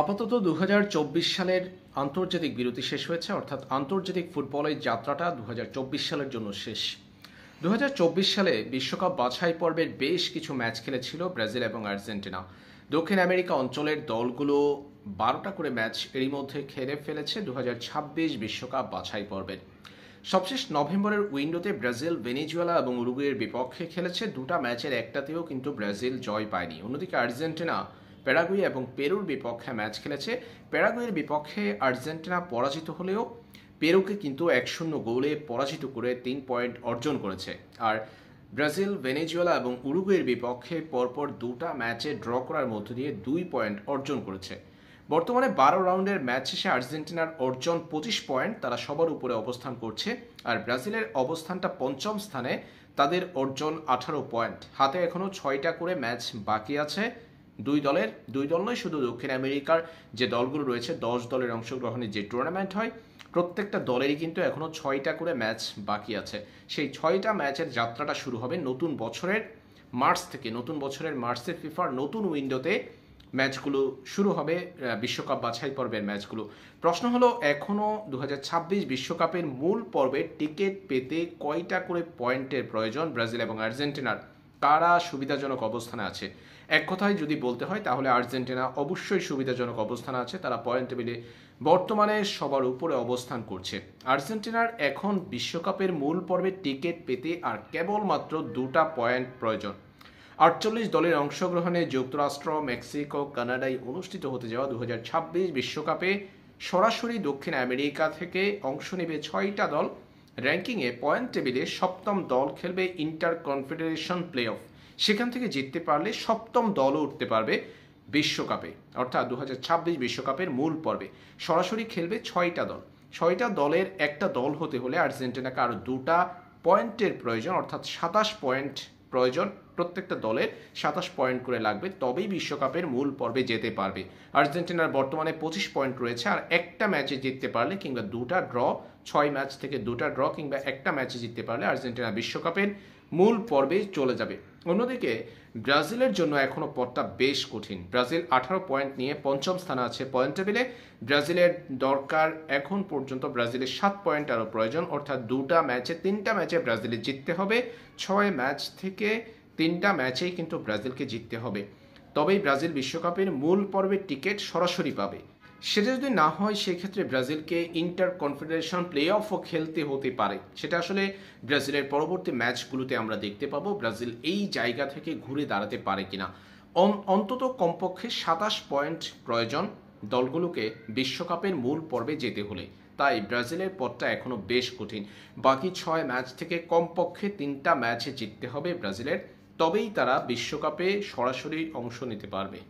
আপাতত দু সালের আন্তর্জাতিক বিরতি শেষ হয়েছে অর্থাৎ আন্তর্জাতিক ফুটবলের যাত্রাটা দু সালের জন্য শেষ দু সালে বিশ্বকাপ বাছাই পর্বের বেশ কিছু ম্যাচ খেলেছিল ব্রাজিল এবং আর্জেন্টিনা দক্ষিণ আমেরিকা অঞ্চলের দলগুলো বারোটা করে ম্যাচ এরই মধ্যে খেলে ফেলেছে দু বিশ্বকাপ বাছাই পর্বের সবশেষ নভেম্বরের উইন্ডোতে ব্রাজিল ভেনিজুয়েলা এবং উরুগুয়ের বিপক্ষে খেলেছে দুটা ম্যাচের একটাতেও কিন্তু ব্রাজিল জয় পায়নি অন্যদিকে আর্জেন্টিনা প্যারাগুয়ে এবং পেরুর বিপক্ষে ম্যাচ খেলেছে প্যারাগুয়ের বিপক্ষে আর্জেন্টিনা পরাজিত হলেও পেরুকে কিন্তু এক শূন্য গোলে পরাজিত করে তিন পয়েন্ট অর্জন করেছে আর ব্রাজিল ভেনেজুয়েলা এবং উরুগুয়ের বিপক্ষে পরপর দুটা ম্যাচে ড্র করার মধ্য দিয়ে দুই পয়েন্ট অর্জন করেছে বর্তমানে বারো রাউন্ডের ম্যাচ শেষে আর্জেন্টিনার অর্জন পঁচিশ পয়েন্ট তারা সবার উপরে অবস্থান করছে আর ব্রাজিলের অবস্থানটা পঞ্চম স্থানে তাদের অর্জন আঠারো পয়েন্ট হাতে এখনও ছয়টা করে ম্যাচ বাকি আছে দুই দলের দুই দল নয় শুধু দক্ষিণ আমেরিকার যে দলগুলো রয়েছে দশ দলের অংশগ্রহণে যে টুর্নামেন্ট হয় প্রত্যেকটা দলেরই কিন্তু এখনও ছয়টা করে ম্যাচ বাকি আছে সেই ছয়টা ম্যাচের যাত্রাটা শুরু হবে নতুন বছরের মার্চ থেকে নতুন বছরের মার্চে ফিফার নতুন উইন্ডোতে ম্যাচগুলো শুরু হবে বিশ্বকাপ বাছাই পর্বের ম্যাচগুলো প্রশ্ন হলো এখনও দু বিশ্বকাপের মূল পর্বে টিকিট পেতে কয়টা করে পয়েন্টের প্রয়োজন ব্রাজিল এবং আর্জেন্টিনার তারা সুবিধাজনক অবস্থানে আছে এক কথায় যদি বলতে হয় তাহলে আর্জেন্টিনা অবশ্যই সুবিধাজনক অবস্থানে আছে তারা পয়েন্ট টেবিলে বর্তমানে সবার উপরে অবস্থান করছে আর্জেন্টিনার এখন বিশ্বকাপের মূল পর্বে টিকিট পেতে আর কেবলমাত্র দুটা পয়েন্ট প্রয়োজন আটচল্লিশ দলের অংশগ্রহণে যুক্তরাষ্ট্র মেক্সিকো কানাডায় অনুষ্ঠিত হতে যাওয়া দু বিশ্বকাপে সরাসরি দক্ষিণ আমেরিকা থেকে অংশ নেবে ছয়টা দল র্যাঙ্কিংয়ে পয়েন্ট টেবিলে সপ্তম দল খেলবে ইন্টার কনফেডারেশন প্লে অফ সেখান থেকে জিততে পারলে সপ্তম দলও উঠতে পারবে বিশ্বকাপে অর্থাৎ দু বিশ্বকাপের মূল পর্বে সরাসরি খেলবে ছয়টা দল ছয়টা দলের একটা দল হতে হলে আর্জেন্টিনাকে আরও দুটা পয়েন্টের প্রয়োজন অর্থাৎ সাতাশ পয়েন্ট প্রয়োজন প্রত্যেকটা দলের সাতাশ পয়েন্ট করে লাগবে তবেই বিশ্বকাপের মূল পর্বে যেতে পারবে আর্জেন্টিনার বর্তমানে পঁচিশ পয়েন্ট রয়েছে আর একটা ম্যাচে জিততে পারলে কিংবা দুটা ড্র ছয় ম্যাচ থেকে দুটা ড্র কিংবা একটা ম্যাচে জিততে পারলে আর্জেন্টিনা বিশ্বকাপের মূল পর্বে চলে যাবে অন্যদিকে ব্রাজিলের জন্য এখনও পথটা বেশ কঠিন ব্রাজিল আঠারো পয়েন্ট নিয়ে পঞ্চম স্থানে আছে পয়েন্ট টেবিলে ব্রাজিলের দরকার এখন পর্যন্ত ব্রাজিলের সাত পয়েন্ট আরও প্রয়োজন অর্থাৎ দুটা ম্যাচে তিনটা ম্যাচে ব্রাজিলে জিততে হবে ছয় ম্যাচ থেকে তিনটা ম্যাচেই কিন্তু ব্রাজিলকে জিততে হবে তবেই ব্রাজিল বিশ্বকাপের মূল পর্বের টিকিট সরাসরি পাবে সেটা যদি না হয় সেক্ষেত্রে ব্রাজিলকে ইন্টার কনফেডারেশন প্লে অফও খেলতে হতে পারে সেটা আসলে ব্রাজিলের পরবর্তী ম্যাচগুলোতে আমরা দেখতে পাবো ব্রাজিল এই জায়গা থেকে ঘুরে দাঁড়াতে পারে কিনা অন্তত কমপক্ষে সাতাশ পয়েন্ট প্রয়োজন দলগুলোকে বিশ্বকাপের মূল পর্বে যেতে হলে তাই ব্রাজিলের পথটা এখনও বেশ কঠিন বাকি ছয় ম্যাচ থেকে কমপক্ষে তিনটা ম্যাচে জিততে হবে ব্রাজিলের তবেই তারা বিশ্বকাপে সরাসরি অংশ নিতে পারবে